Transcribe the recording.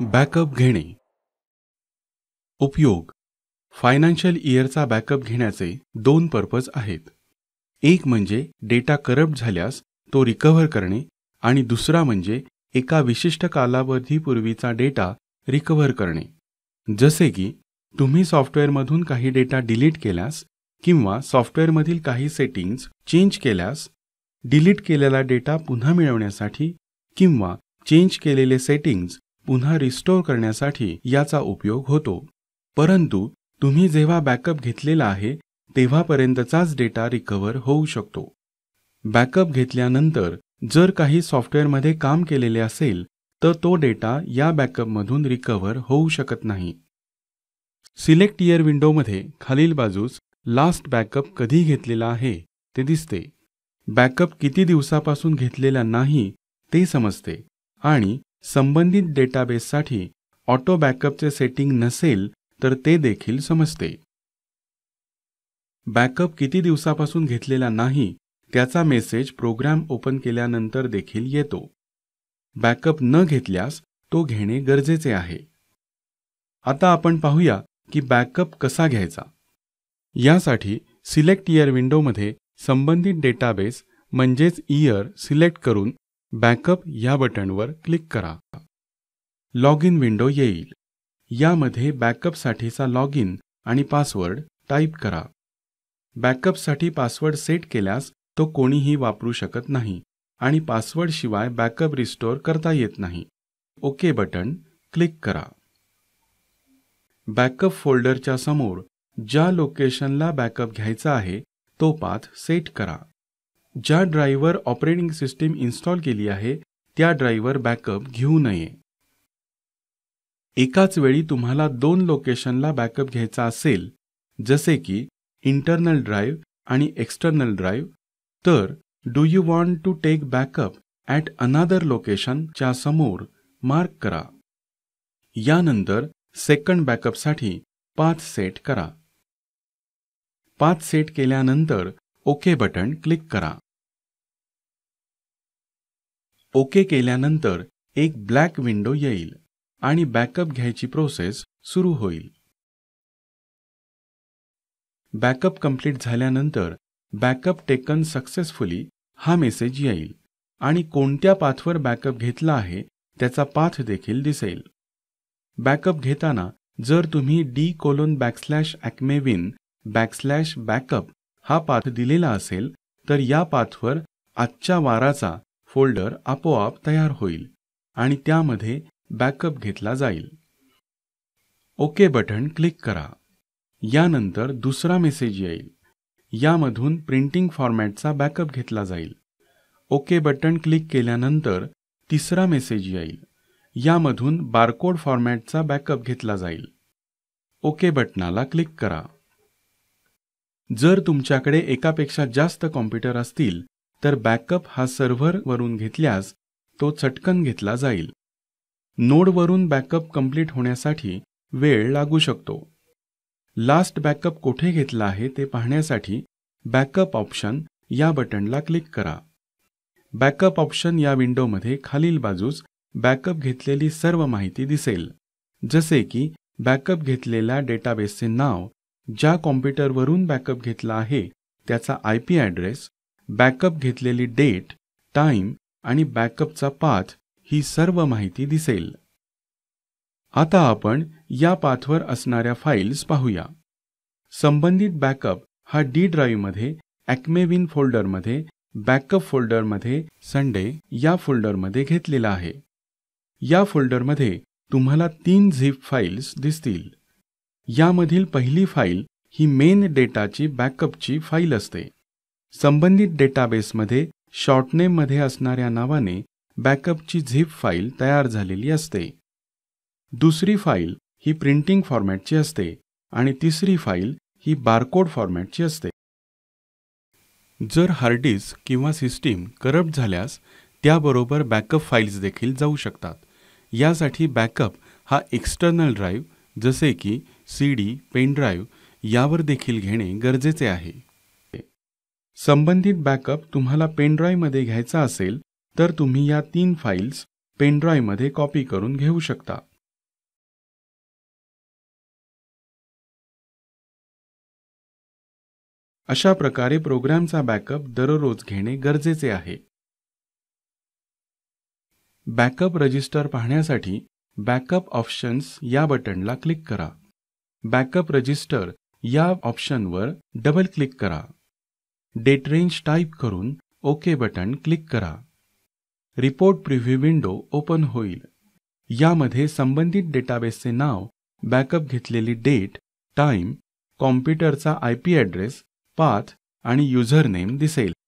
backup घेणे उपयोग financial इयरचा backup घेण्याचे दोन पर्पज आहेत एक म्हणजे डेटा करप्ट झाल्यास तो रिकव्हर करणे आणि दुसरा म्हणजे एका विशिष्ट कालावधीपूर्वीचा डेटा रिकव्हर करणे जसे की तुम्ही सॉफ्टवेअरमधून काही डेटा डिलीट केल्यास किंवा सॉफ्टवेअरमधील काही सेटिंग्ज चेंज केल्यास डिलीट केलेला डेटा पुन्हा मिळवण्यासाठी किंवा चेंज केलेले सेटिंग्ज पुन्हा रिस्टोर करण्यासाठी याचा उपयोग होतो परंतु तुम्ही जेव्हा बॅकअप घेतलेला आहे तेव्हापर्यंतचाच डेटा रिकव्हर होऊ शकतो बॅकअप घेतल्यानंतर जर काही सॉफ्टवेअरमध्ये काम केलेले असेल तर तो डेटा या बॅकअपमधून रिकव्हर होऊ शकत नाही सिलेक्ट इयर विंडोमध्ये खालील बाजूस लास्ट बॅकअप कधी घेतलेला आहे ते दिसते बॅकअप किती दिवसापासून घेतलेला नाही ते समजते आणि संबंधित डेटाबेससाठी ऑटो बॅकअपचे सेटिंग नसेल तर ते देखील समजते बॅकअप किती दिवसापासून घेतलेला नाही त्याचा मेसेज प्रोग्राम ओपन केल्यानंतर देखील येतो बॅकअप न घेतल्यास तो घेणे गरजेचे आहे आता आपण पाहूया की बॅकअप कसा घ्यायचा यासाठी सिलेक्ट इयर विंडोमध्ये संबंधित डेटाबेस म्हणजेच इयर सिलेक्ट करून बॅकअप या बटणवर क्लिक करा लॉग इन विंडो येईल यामध्ये बॅकअपसाठीचा लॉग इन आणि पासवर्ड टाईप करा बॅकअपसाठी पासवर्ड सेट केल्यास तो कोणीही वापरू शकत नाही आणि पासवर्डशिवाय बॅकअप रिस्टोअर करता येत नाही ओके बटन क्लिक करा बॅकअप फोल्डरच्या समोर ज्या लोकेशनला बॅकअप घ्यायचा आहे तो पाथ सेट करा ज्या ड्राईव्हर ऑपरेटिंग सिस्टीम इन्स्टॉल केली आहे त्या ड्राईव्हर बॅकअप घेऊ नये एकाच वेळी तुम्हाला दोन लोकेशनला बॅकअप घ्यायचा असेल जसे की इंटरनल ड्राईव्ह आणि एक्स्टर्नल ड्राईव्ह तर do you want to take backup at another लोकेशनच्या समोर मार्क करा यानंतर सेकंड बॅकअपसाठी पाच सेट करा पाच सेट केल्यानंतर ओके बटन क्लिक करा ओके केल्यानंतर एक ब्लॅक विंडो येईल आणि बॅकअप घ्यायची प्रोसेस सुरू होईल बॅकअप कंप्लीट झाल्यानंतर बॅकअप टेकन सक्सेसफुली हा मेसेज येईल आणि कोणत्या पाथवर बॅकअप घेतला आहे त्याचा पाथ देखील दिसेल बॅकअप घेताना जर तुम्ही डी कोलोन बॅकस्लॅश ॲक्मेविन बॅकस्लॅश बॅकअप हा पाथ दिलेला असेल तर या पाथवर आजच्या वाराचा फोल्डर आपोआप तयार होईल आणि त्यामध्ये बॅकअप घेतला जाईल ओके बटन क्लिक करा यानंतर दुसरा मेसेज येईल यामधून प्रिंटिंग फॉर्मॅटचा बॅकअप घेतला जाईल ओके बटन क्लिक केल्यानंतर तिसरा मेसेज येईल यामधून बारकोड फॉर्मॅटचा बॅकअप घेतला जाईल ओके बटनाला क्लिक करा जर तुमच्याकडे एकापेक्षा जास्त कॉम्प्युटर असतील तर बॅकअप हा सर्व्हरवरून घेतल्यास तो चटकन घेतला जाईल नोडवरून बॅकअप कंप्लीट होण्यासाठी वेळ लागू शकतो लास्ट बॅकअप कोठे घेतला आहे ते पाहण्यासाठी बॅकअप ऑप्शन या बटनला क्लिक करा बॅकअप ऑप्शन या विंडोमध्ये खालील बाजूस बॅकअप घेतलेली सर्व माहिती दिसेल जसे की बॅकअप घेतलेल्या डेटाबेसचे नाव ज्या कॉम्प्युटरवरून बॅकअप घेतला आहे त्याचा आय पी ॲड्रेस बॅकअप घेतलेली डेट टाईम आणि बॅकअपचा पाथ ही सर्व माहिती दिसेल आता आपण या पाथवर असणाऱ्या फाईल्स पाहूया संबंधित बॅकअप हा डी ड्राईव्हमध्ये ॲक्मेविन फोल्डरमध्ये बॅकअप फोल्डरमध्ये संडे या फोल्डरमध्ये घेतलेला आहे या फोल्डरमध्ये तुम्हाला तीन झिप फाईल्स दिसतील यामधील पहिली फाईल ही मेन डेटाची बॅकअपची फाईल असते संबंधित डेटाबेसमध्ये शॉर्टनेममध्ये असणाऱ्या नावाने बॅकअपची झिप फाईल तयार झालेली असते दुसरी फाईल ही प्रिंटिंग फॉर्मॅटची असते आणि तिसरी फाईल ही बारकोड फॉर्मॅटची असते जर हार्डडिस्क किंवा सिस्टीम करप्ट झाल्यास त्याबरोबर बॅकअप फाईल्स देखील जाऊ शकतात यासाठी बॅकअप हा एक्स्टर्नल ड्राईव्ह जसे की सी डी पेनड्राईव्ह यावर देखील घेणे गरजेचे आहे संबंधित बॅकअप तुम्हाला पेनड्राईव्हमध्ये घ्यायचा असेल तर तुम्ही या तीन फाईल्स पेनड्राईव्हमध्ये कॉपी करून घेऊ शकता अशा प्रकारे प्रोग्रामचा बॅकअप दररोज घेणे गरजेचे आहे बॅकअप रजिस्टर पाहण्यासाठी बॅकअप ऑप्शन्स या बटनला क्लिक करा बॅकअप रजिस्टर या ऑप्शनवर डबल क्लिक करा डेट रेंज टाईप करून ओके बटन क्लिक करा रिपोर्ट प्रिव्ह्यू विंडो ओपन होईल यामध्ये संबंधित डेटाबेसचे नाव बॅकअप घेतलेली डेट टाईम कॉम्प्युटरचा आय पी ॲड्रेस पाथ आणि युझरनेम दिसेल